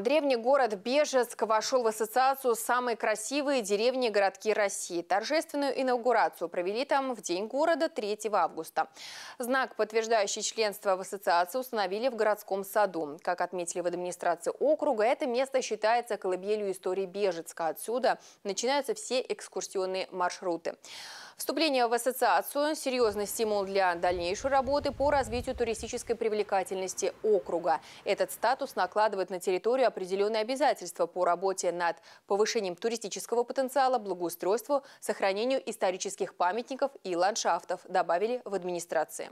Древний город Бежецк вошел в ассоциацию «Самые красивые деревни и городки России». Торжественную инаугурацию провели там в День города 3 августа. Знак, подтверждающий членство в ассоциации, установили в городском саду. Как отметили в администрации округа, это место считается колыбелью истории Бежецка. Отсюда начинаются все экскурсионные маршруты. Вступление в ассоциацию – серьезный стимул для дальнейшей работы по развитию туристической привлекательности округа. Этот статус накладывает на территорию определенные обязательства по работе над повышением туристического потенциала, благоустройству, сохранению исторических памятников и ландшафтов, добавили в администрации.